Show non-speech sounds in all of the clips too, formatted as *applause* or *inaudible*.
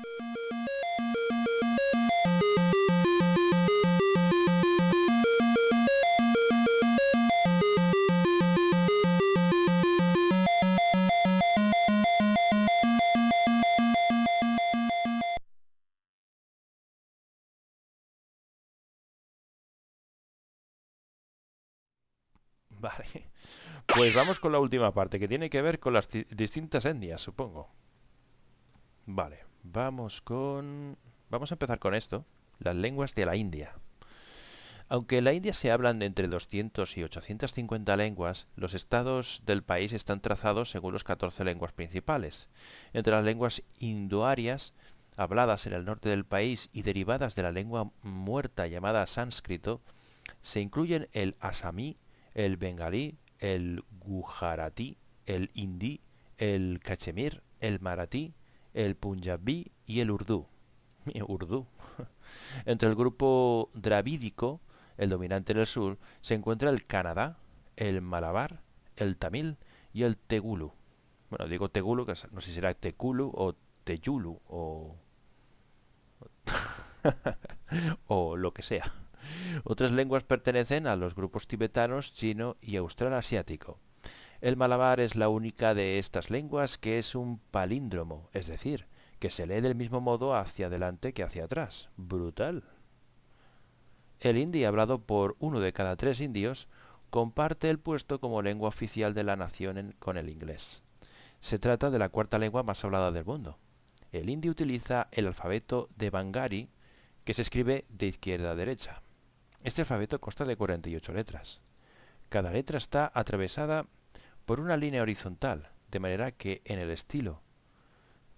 *laughs* Vale. Pues vamos con la última parte, que tiene que ver con las distintas etnias, supongo. Vale. Vamos con... Vamos a empezar con esto. Las lenguas de la India. Aunque en la India se hablan de entre 200 y 850 lenguas, los estados del país están trazados según las 14 lenguas principales. Entre las lenguas indoarias, habladas en el norte del país y derivadas de la lengua muerta llamada sánscrito, se incluyen el asamí, el bengalí, el Gujarati, el hindi, el cachemir, el maratí, el punjabí y el urdú. *laughs* Urdu. *laughs* Entre el grupo dravídico, el dominante en el sur, se encuentra el Canadá, el Malabar, el Tamil y el Tegulu. Bueno, digo Tegulu, que no sé si será Teculu o Teyulu o... *laughs* o lo que sea. Otras lenguas pertenecen a los grupos tibetanos, chino y australasiático. El malabar es la única de estas lenguas que es un palíndromo, es decir, que se lee del mismo modo hacia adelante que hacia atrás. Brutal. El hindi, hablado por uno de cada tres indios, comparte el puesto como lengua oficial de la nación con el inglés. Se trata de la cuarta lengua más hablada del mundo. El hindi utiliza el alfabeto de Bangari, que se escribe de izquierda a derecha. Este alfabeto consta de 48 letras. Cada letra está atravesada por una línea horizontal, de manera que en el estilo,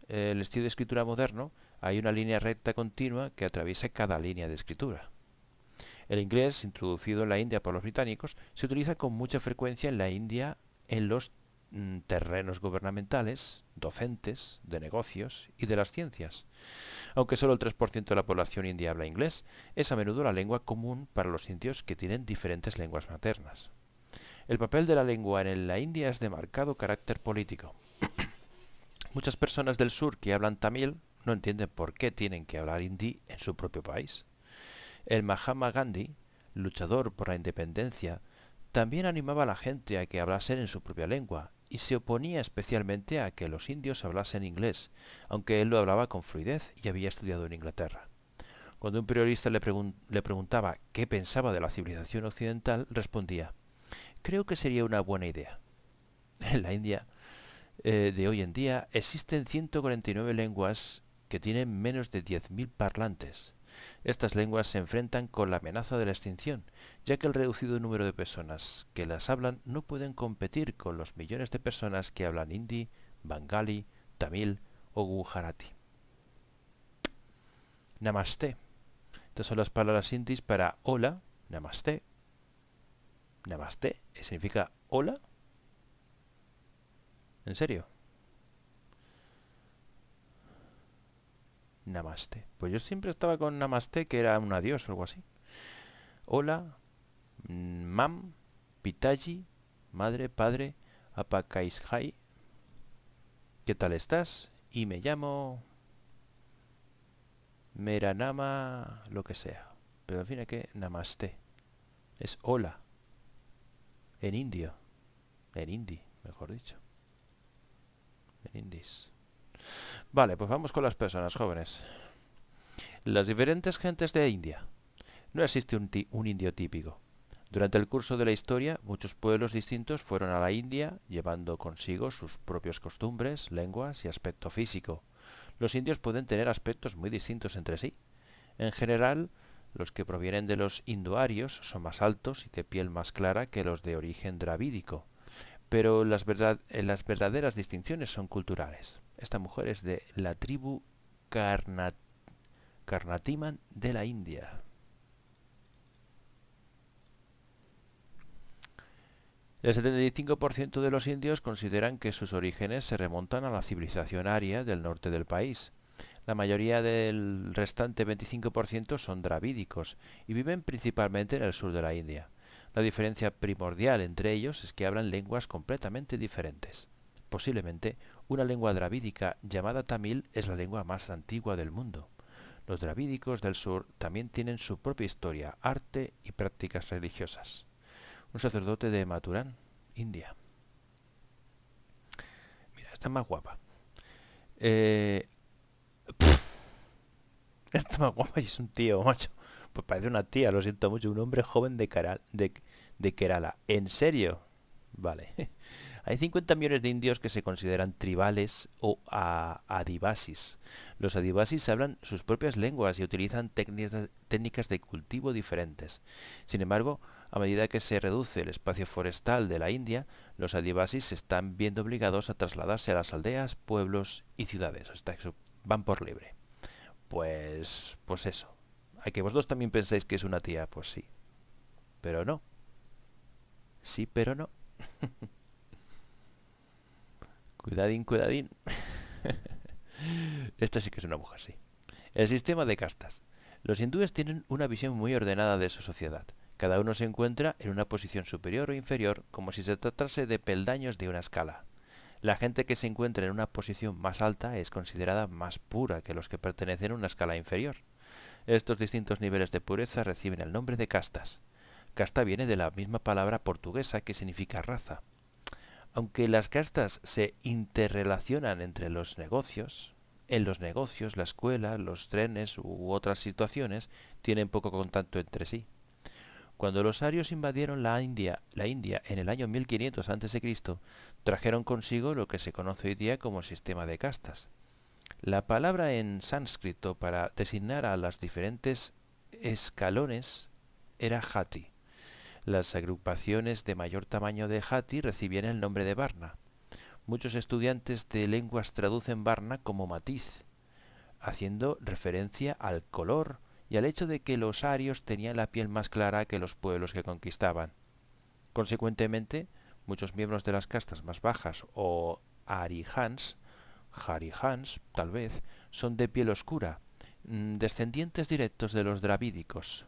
el estilo de escritura moderno, hay una línea recta continua que atraviesa cada línea de escritura. El inglés, introducido en la India por los británicos, se utiliza con mucha frecuencia en la India en los mm, terrenos gubernamentales, docentes, de negocios y de las ciencias. Aunque solo el 3% de la población india habla inglés, es a menudo la lengua común para los indios que tienen diferentes lenguas maternas. El papel de la lengua en la India es de marcado carácter político. *clears throat* Muchas personas del sur que hablan tamil no entienden por qué tienen que hablar hindi en su propio país. El Mahatma Gandhi, luchador por la independencia, también animaba a la gente a que hablasen en su propia lengua y se oponía especialmente a que los indios hablasen inglés, aunque él lo hablaba con fluidez y había estudiado en Inglaterra. Cuando un periodista le, le preguntaba qué pensaba de la civilización occidental, respondía, Creo que sería una buena idea. En *laughs* la India eh, de hoy en día existen 149 lenguas que tienen menos de 10.000 parlantes. Estas lenguas se enfrentan con la amenaza de la extinción, ya que el reducido número de personas que las hablan no pueden competir con los millones de personas que hablan hindi, bengali, tamil o gujarati. Namaste. Estas son las palabras hindis para hola, namaste, Namaste eh, significa hola. ¿En serio? Namaste. Pues yo siempre estaba con Namaste, que era un adiós o algo así. Hola, mam, pitaji, madre, padre, apakaishai. ¿Qué tal estás? Y me llamo Meranama, lo que sea. Pero al fin que Namaste. Es hola en indio. En indi, mejor dicho. En indis. Vale, pues vamos con las personas jóvenes. Las diferentes gentes de India. No existe un, un indio típico. Durante el curso de la historia, muchos pueblos distintos fueron a la India, llevando consigo sus propias costumbres, lenguas y aspecto físico. Los indios pueden tener aspectos muy distintos entre sí. En general, los que provienen de los hinduarios son más altos y de piel más clara que los de origen dravídico, pero las, eh, verdaderas distinciones son culturales. Esta mujer es de la tribu Karnatiman de la India. El 75% de los indios consideran que sus orígenes se remontan a la civilización aria del norte del país. La mayoría del restante 25% son dravídicos y viven principalmente en el sur de la India. La diferencia primordial entre ellos es que hablan lenguas completamente diferentes. Posiblemente, una lengua dravídica llamada tamil es la lengua más antigua del mundo. Los dravídicos del sur también tienen su propia historia, arte y prácticas religiosas. Un sacerdote de Maturán, India. Mira, está más guapa. Eh, este más y es un tío, macho. Pues parece una tía, lo siento mucho. Un hombre joven de, de, Kerala. ¿En serio? Vale. *laughs* Hay 50 millones de indios que se consideran tribales o adivasis. Los adivasis hablan sus propias lenguas y utilizan técnicas de cultivo diferentes. Sin embargo, a medida que se reduce el espacio forestal de la India, los adivasis se están viendo obligados a trasladarse a las aldeas, pueblos y ciudades. Está van por libre. Pues, pues eso. Hay que vosotros también pensáis que es una tía? Pues sí. Pero no. Sí, pero no. *laughs* cuidadín, cuidadín. *laughs* Esta sí que es una mujer, sí. El sistema de castas. Los hindúes tienen una visión muy ordenada de su sociedad. Cada uno se encuentra en una posición superior o inferior como si se tratase de peldaños de una escala. La gente que se encuentra en una posición más alta es considerada más pura que los que pertenecen a una escala inferior. Estos distintos niveles de pureza reciben el nombre de castas. Casta viene de la misma palabra portuguesa que significa raza. Aunque las castas se interrelacionan entre los negocios, en los negocios, la escuela, los trenes u otras situaciones tienen poco contacto entre sí. Cuando los arios invadieron la India, la India en el año 1500 a.C., trajeron consigo lo que se conoce hoy día como sistema de castas. La palabra en sánscrito para designar a los diferentes escalones era jati. Las agrupaciones de mayor tamaño de jati recibían el nombre de varna. Muchos estudiantes de lenguas traducen varna como matiz, haciendo referencia al color, y al hecho de que los arios tenían la piel más clara que los pueblos que conquistaban. Consecuentemente, muchos miembros de las castas más bajas o arihans, harihans tal vez, son de piel oscura, mm, descendientes directos de los dravídicos.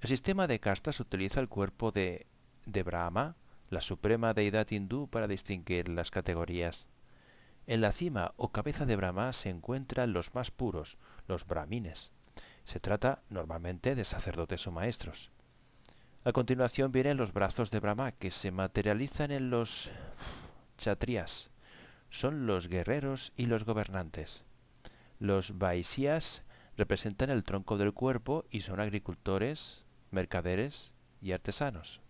El sistema de castas utiliza el cuerpo de, de Brahma, la suprema deidad hindú, para distinguir las categorías. En la cima o cabeza de Brahma se encuentran los más puros, los brahmines. Se trata normalmente de sacerdotes o maestros. A continuación vienen los brazos de Brahma, que se materializan en los chatrias. Son los guerreros y los gobernantes. Los vaisías representan el tronco del cuerpo y son agricultores, mercaderes y artesanos.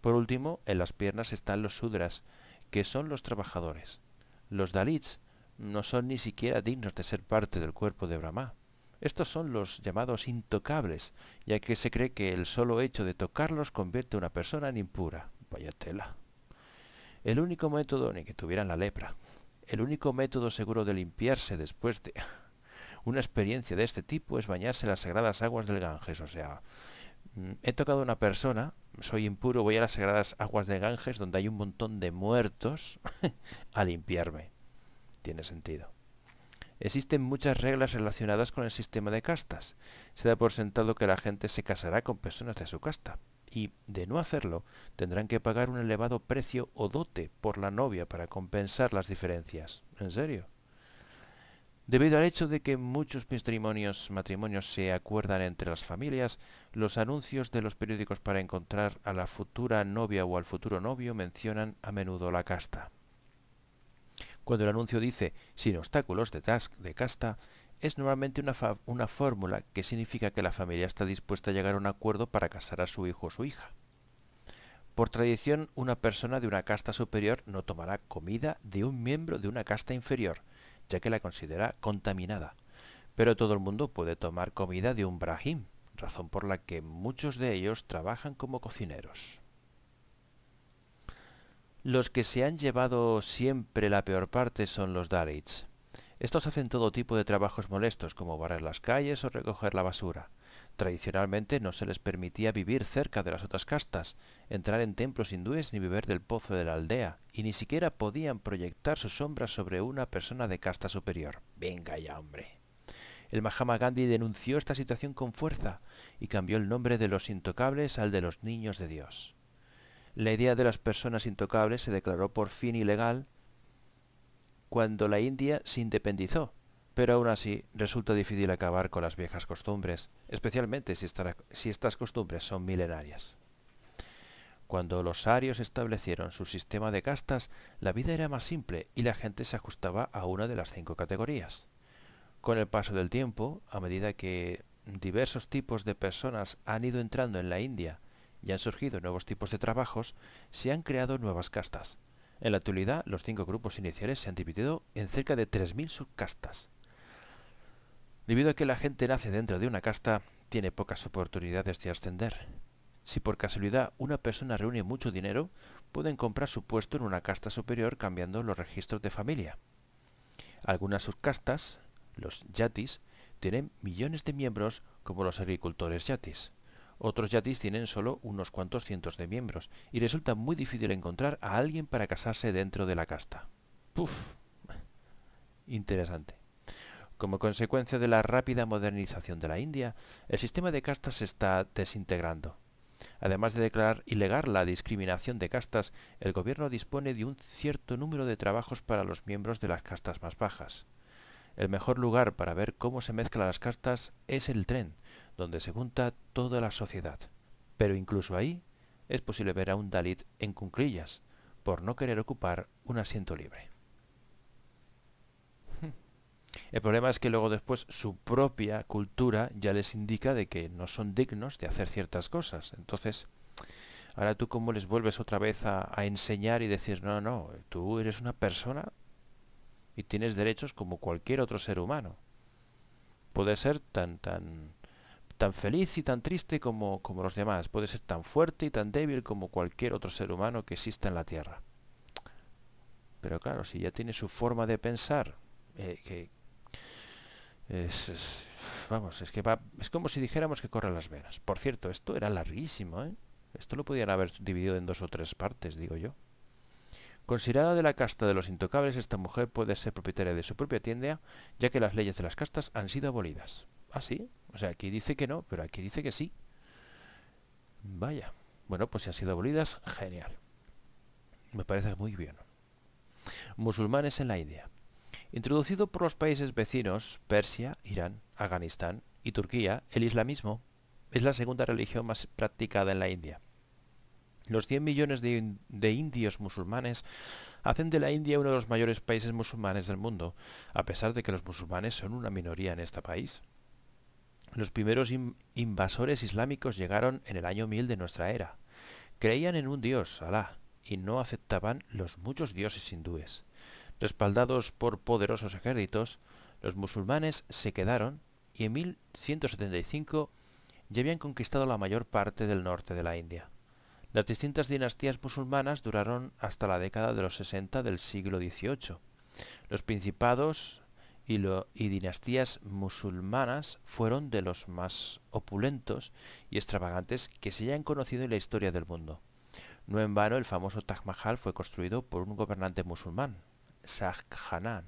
Por último, en las piernas están los sudras, que son los trabajadores. Los dalits no son ni siquiera dignos de ser parte del cuerpo de Brahma. Estos son los llamados intocables, ya que se cree que el solo hecho de tocarlos convierte a una persona en impura. Vaya tela. El único método Ni que tuvieran la lepra, el único método seguro de limpiarse después de *laughs* una experiencia de este tipo es bañarse en las sagradas aguas del Ganges. O sea, mm, he tocado a una persona, soy impuro, voy a las sagradas aguas del Ganges donde hay un montón de muertos *laughs* a limpiarme. Tiene sentido. Existen muchas reglas relacionadas con el sistema de castas. Se da por sentado que la gente se casará con personas de su casta, y, de no hacerlo, tendrán que pagar un elevado precio o dote por la novia para compensar las diferencias. ¿En serio? Debido al hecho de que muchos matrimonios, matrimonios se acuerdan entre las familias, los anuncios de los periódicos para encontrar a la futura novia o al futuro novio mencionan a menudo la casta. Cuando el anuncio dice sin obstáculos de, task, de casta, es normalmente una, una fórmula que significa que la familia está dispuesta a llegar a un acuerdo para casar a su hijo o su hija. Por tradición, una persona de una casta superior no tomará comida de un miembro de una casta inferior, ya que la considera contaminada. Pero todo el mundo puede tomar comida de un brahim, razón por la que muchos de ellos trabajan como cocineros. Los que se han llevado siempre la peor parte son los Dalits. Estos hacen todo tipo de trabajos molestos, como barrer las calles o recoger la basura. Tradicionalmente no se les permitía vivir cerca de las otras castas, entrar en templos hindúes ni beber del pozo de la aldea, y ni siquiera podían proyectar sus sombras sobre una persona de casta superior. Venga ya, hombre. El Mahama Gandhi denunció esta situación con fuerza y cambió el nombre de los intocables al de los niños de Dios. La idea de las personas intocables se declaró por fin ilegal cuando la India se independizó, pero aún así resulta difícil acabar con las viejas costumbres, especialmente si, estas costumbres son milenarias. Cuando los arios establecieron su sistema de castas, la vida era más simple y la gente se ajustaba a una de las cinco categorías. Con el paso del tiempo, a medida que diversos tipos de personas han ido entrando en la India ya han surgido nuevos tipos de trabajos, se han creado nuevas castas. En la actualidad, los cinco grupos iniciales se han dividido en cerca de 3.000 subcastas. Debido a que la gente nace dentro de una casta, tiene pocas oportunidades de ascender. Si por casualidad una persona reúne mucho dinero, pueden comprar su puesto en una casta superior cambiando los registros de familia. Algunas subcastas, los yatis, tienen millones de miembros como los agricultores yatis. Otros yatis tienen solo unos cuantos cientos de miembros y resulta muy difícil encontrar a alguien para casarse dentro de la casta. Puf. Interesante. Como consecuencia de la rápida modernización de la India, el sistema de castas se está desintegrando. Además de declarar ilegal la discriminación de castas, el gobierno dispone de un cierto número de trabajos para los miembros de las castas más bajas. El mejor lugar para ver cómo se mezclan las castas es el tren, donde se junta toda la sociedad. Pero incluso ahí es posible ver a un Dalit en cunclillas, por no querer ocupar un asiento libre. Hmm. El problema es que luego después su propia cultura ya les indica de que no son dignos de hacer ciertas cosas. Entonces, ahora tú cómo les vuelves otra vez a enseñar y decir, no, no, tú eres una persona y tienes derechos como cualquier otro ser humano. Puede ser tan, tan, tan feliz y tan triste como, como los demás, puede ser tan fuerte y tan débil como cualquier otro ser humano que exista en la Tierra. Pero claro, si ya tiene su forma de pensar, eh, que es, vamos, es que va, es como si dijéramos que corre las venas. Por cierto, esto era larguísimo, ¿eh? Esto lo podían haber dividido en dos o tres partes, digo yo. Considerada de la casta de los intocables, esta mujer puede ser propietaria de su propia tienda, ya que las leyes de las castas han sido abolidas. así ¿Ah, o sea, aquí dice que no, pero aquí dice que sí. Vaya. Bueno, pues si han sido abolidas, genial. Me parece muy bien. Musulmanes en la India. Introducido por los países vecinos, Persia, Irán, Afganistán y Turquía, el islamismo es la segunda religión más practicada en la India. Los 100 millones de, de, indios musulmanes hacen de la India uno de los mayores países musulmanes del mundo, a pesar de que los musulmanes son una minoría en este país. Los primeros invasores islámicos llegaron en el año 1000 de nuestra era. Creían en un dios, Alá, y no aceptaban los muchos dioses hindúes. Respaldados por poderosos ejércitos, los musulmanes se quedaron y en 1175 ya habían conquistado la mayor parte del norte de la India. Las distintas dinastías musulmanas duraron hasta la década de los 60 del siglo XVIII. Los principados y, dinastías musulmanas fueron de los más opulentos y extravagantes que se hayan conocido en la historia del mundo. No en vano el famoso Taj Mahal fue construido por un gobernante musulmán, Shahjahan.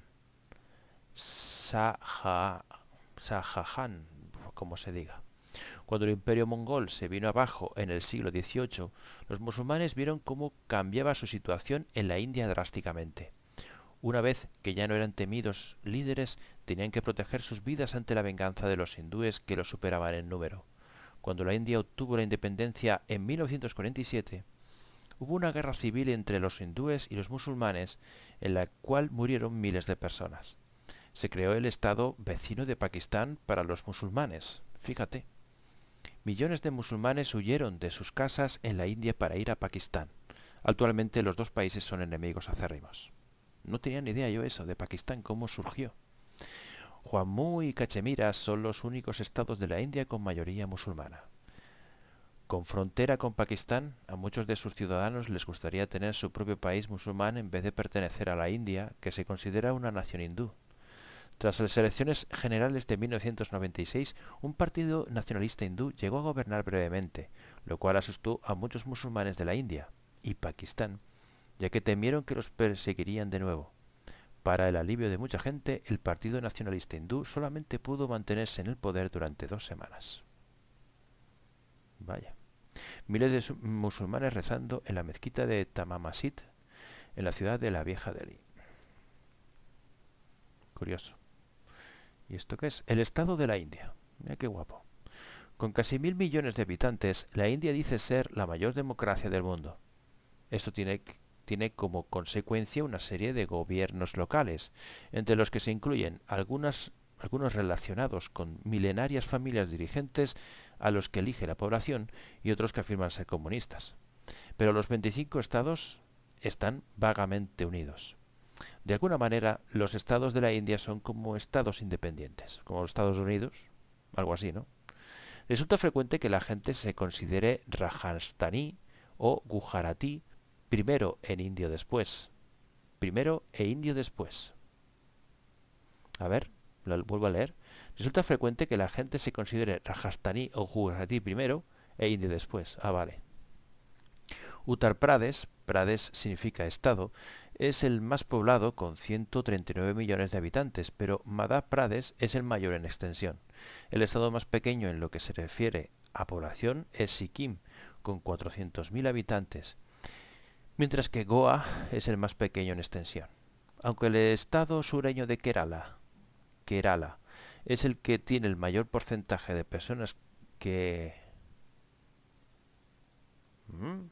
Shahjahan, como se diga. Cuando el imperio mongol se vino abajo en el siglo XVIII, los musulmanes vieron cómo cambiaba su situación en la India drásticamente. Una vez que ya no eran temidos líderes, tenían que proteger sus vidas ante la venganza de los hindúes que los superaban en número. Cuando la India obtuvo la independencia en 1947, hubo una guerra civil entre los hindúes y los musulmanes en la cual murieron miles de personas. Se creó el Estado vecino de Pakistán para los musulmanes, fíjate. Millones de musulmanes huyeron de sus casas en la India para ir a Pakistán. Actualmente los dos países son enemigos acérrimos. No tenía ni idea yo eso, de Pakistán, cómo surgió. juanmu y Cachemira son los únicos estados de la India con mayoría musulmana. Con frontera con Pakistán, a muchos de sus ciudadanos les gustaría tener su propio país musulmán en vez de pertenecer a la India, que se considera una nación hindú. Tras las elecciones generales de 1996, un partido nacionalista hindú llegó a gobernar brevemente, lo cual asustó a muchos musulmanes de la India y Pakistán, ya que temieron que los perseguirían de nuevo. Para el alivio de mucha gente, el Partido Nacionalista Hindú solamente pudo mantenerse en el poder durante dos semanas. Vaya. Miles de musulmanes rezando en la mezquita de Tamamasit, en la ciudad de la Vieja Delhi. Curioso. ¿Y esto qué es? El Estado de la India. Mira qué guapo. Con casi mil millones de habitantes, la India dice ser la mayor democracia del mundo. Esto tiene tiene como consecuencia una serie de gobiernos locales, entre los que se incluyen algunos relacionados con milenarias familias dirigentes a los que elige la población y otros que afirman ser comunistas. Pero los 25 estados están vagamente unidos. De alguna manera, los estados de la India son como estados independientes, como los Estados Unidos, algo así, ¿no? Resulta frecuente que la gente se considere Rajasthani o Gujarati primero en indio después. Primero e indio después. A ver, lo vuelvo a leer. Resulta frecuente que la gente se considere Rajasthani o Gujarati primero e indio después. Ah, vale. Uttar Pradesh, Pradesh significa estado, es el más poblado con 139 millones de habitantes, pero Madhya Pradesh es el mayor en extensión. El estado más pequeño en lo que se refiere a población es Sikkim, con 400.000 habitantes, mientras que Goa es el más pequeño en extensión. Aunque el estado sureño de Kerala, Kerala es el que tiene el mayor porcentaje de personas que... ¿Mm?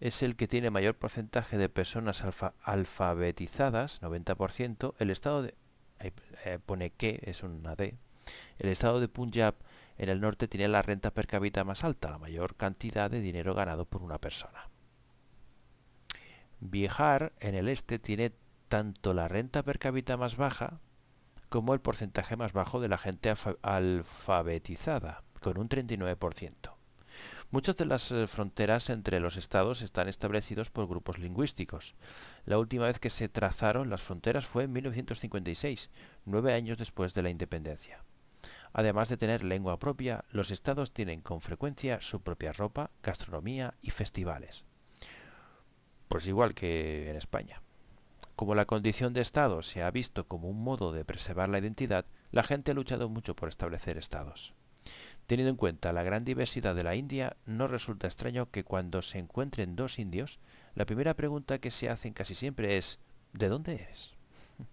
es el que tiene mayor porcentaje de personas alfabetizadas, 90%, el estado de... Eh, pone que, es una D. El estado de Punjab en el norte tiene la renta per cápita más alta, la mayor cantidad de dinero ganado por una persona. Viajar en el este tiene tanto la renta per cápita más baja como el porcentaje más bajo de la gente alfabetizada, con un 39%. Muchas de las eh, fronteras entre los estados están establecidos por grupos lingüísticos. La última vez que se trazaron las fronteras fue en 1956, nueve años después de la independencia. Además de tener lengua propia, los estados tienen con frecuencia su propia ropa, gastronomía y festivales pues igual que en España. Como la condición de Estado se ha visto como un modo de preservar la identidad, la gente ha luchado mucho por establecer Estados. Teniendo en cuenta la gran diversidad de la India, no resulta extraño que cuando se encuentren dos indios, la primera pregunta que se hacen casi siempre es ¿De dónde eres? *laughs*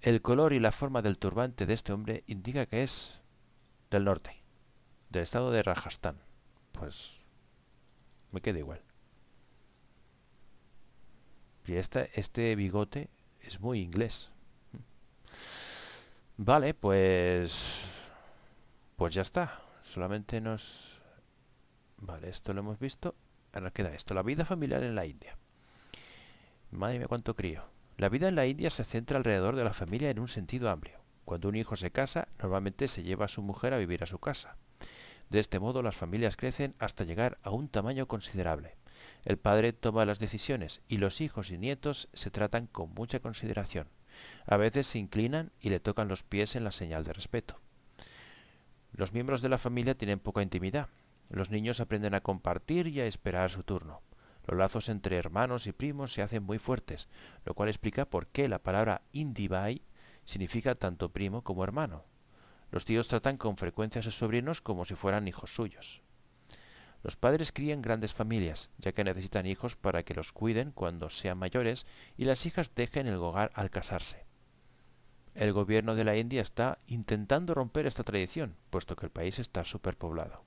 El color y la forma del turbante de este hombre indica que es del norte, del estado de Rajasthan. Pues me queda igual. Y este, bigote es muy inglés. Vale, pues... Pues ya está. Solamente nos... Vale, esto lo hemos visto. Ahora queda esto. La vida familiar en la India. Madre mía, cuánto crío. La vida en la India se centra alrededor de la familia en un sentido amplio. Cuando un hijo se casa, normalmente se lleva a su mujer a vivir a su casa. De este modo, las familias crecen hasta llegar a un tamaño considerable. El padre toma las decisiones y los hijos y nietos se tratan con mucha consideración. A veces se inclinan y le tocan los pies en la señal de respeto. Los miembros de la familia tienen poca intimidad. Los niños aprenden a compartir y a esperar su turno. Los lazos entre hermanos y primos se hacen muy fuertes, lo cual explica por qué la palabra "indivai" significa tanto primo como hermano. Los tíos tratan con frecuencia a sus sobrinos como si fueran hijos suyos. Los padres crían grandes familias, ya que necesitan hijos para que los cuiden cuando sean mayores y las hijas dejen el hogar al casarse. El gobierno de la India está intentando romper esta tradición, puesto que el país está superpoblado.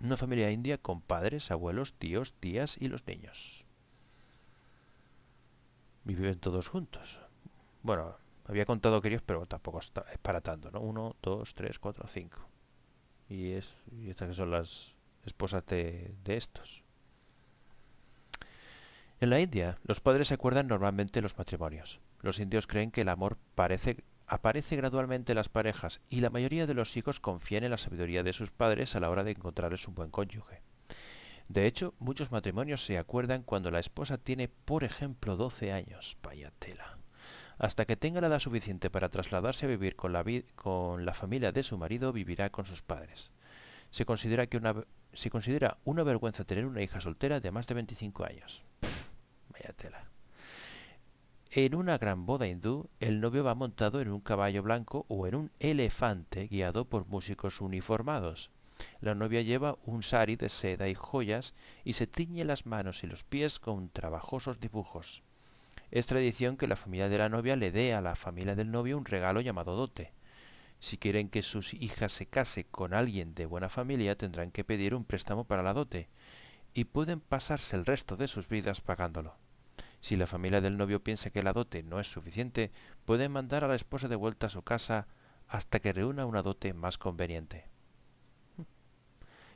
Una familia india con padres, abuelos, tíos, tías y los niños. viven todos juntos. Bueno, había contado queridos, pero tampoco es para tanto, ¿no? Uno, dos, tres, cuatro, cinco. Y, es, y estas que son las, espósate de estos. En la India, los padres se acuerdan normalmente los matrimonios. Los indios creen que el amor aparece gradualmente en las parejas y la mayoría de los hijos confían en la sabiduría de sus padres a la hora de encontrarles un buen cónyuge. De hecho, muchos matrimonios se acuerdan cuando la esposa tiene, por ejemplo, 12 años, payatela. hasta que tenga la edad suficiente para trasladarse a vivir con la familia de su marido, vivirá con sus padres. Se considera, que una, se considera una vergüenza tener una hija soltera de más de 25 años. tela. En una gran boda hindú, el novio va montado en un caballo blanco o en un elefante guiado por músicos uniformados. La novia lleva un sari de seda y joyas y se tiñe las manos y los pies con trabajosos dibujos. Es tradición que la familia de la novia le dé a la familia del novio un regalo llamado dote. Si quieren que sus hijas se case con alguien de buena familia, tendrán que pedir un préstamo para la dote, y pueden pasarse el resto de sus vidas pagándolo. Si la familia del novio piensa que la dote no es suficiente, pueden mandar a la esposa de vuelta a su casa hasta que reúna una dote más conveniente.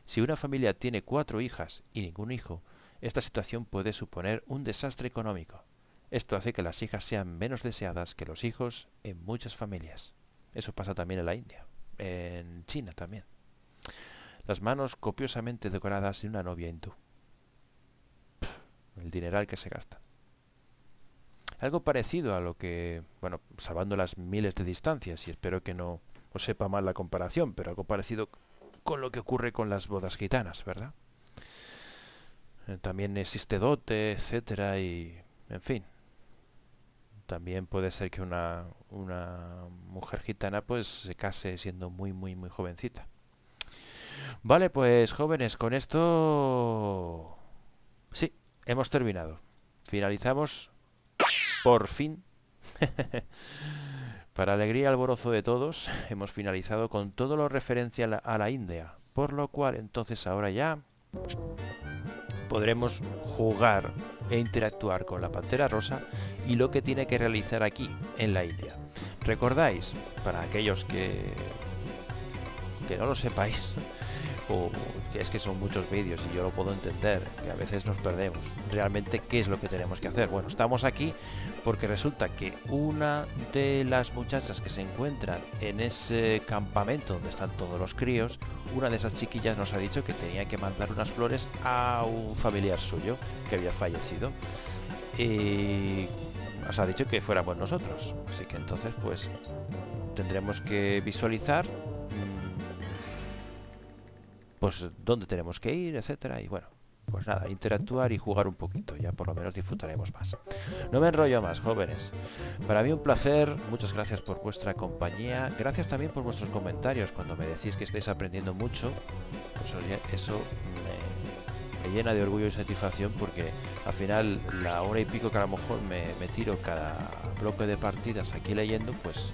Si una familia tiene cuatro hijas y ningún hijo, esta situación puede suponer un desastre económico. Esto hace que las hijas sean menos deseadas que los hijos en muchas familias. Eso pasa también en la India, en China también. Las manos copiosamente decoradas de una novia hindú. El dineral que se gasta. Algo parecido a lo que, bueno, salvando las miles de distancias, y espero que no os sepa mal la comparación, pero algo parecido con lo que ocurre con las bodas gitanas, ¿verdad? Eh, también existe dote, etcétera, y en fin, también puede ser que una, mujer gitana pues se case siendo muy, muy, muy jovencita. Vale, pues jóvenes, con esto... Sí, hemos terminado. Finalizamos por fin. *laughs* Para alegría y alborozo de todos, hemos finalizado con todo lo referencia a la India. Por lo cual, entonces ahora ya podremos jugar e interactuar con la Pantera Rosa y lo que tiene que realizar aquí, en la isla. ¿Recordáis? Para aquellos que, que no lo sepáis, es que son muchos vídeos y yo lo puedo entender, que a veces nos perdemos. Realmente, ¿qué es lo que tenemos que hacer? Bueno, estamos aquí porque resulta que una de las muchachas que se encuentran en ese campamento donde están todos los críos, una de esas chiquillas nos ha dicho que tenía que mandar unas flores a un familiar suyo que había fallecido. Y nos ha dicho que fuéramos nosotros. Así que entonces, pues, tendremos que visualizar pues dónde tenemos que ir, etcétera, y bueno, pues nada, interactuar y jugar un poquito, ya por lo menos disfrutaremos más. No me enrollo más, jóvenes. Para mí un placer, muchas gracias por vuestra compañía, gracias también por vuestros comentarios, cuando me decís que estáis aprendiendo mucho, pues, eso, eso me, llena de orgullo y satisfacción porque al final la hora y pico que a lo mejor me, me tiro cada bloque de partidas aquí leyendo, pues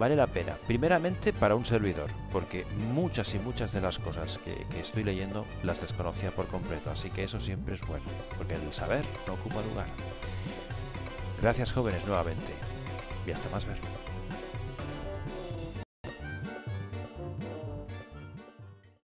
vale la pena. Primeramente para un servidor, porque muchas y muchas de las cosas que, estoy leyendo las desconocía por completo, así que eso siempre es bueno, porque el saber no ocupa lugar. Gracias jóvenes nuevamente y hasta más ver.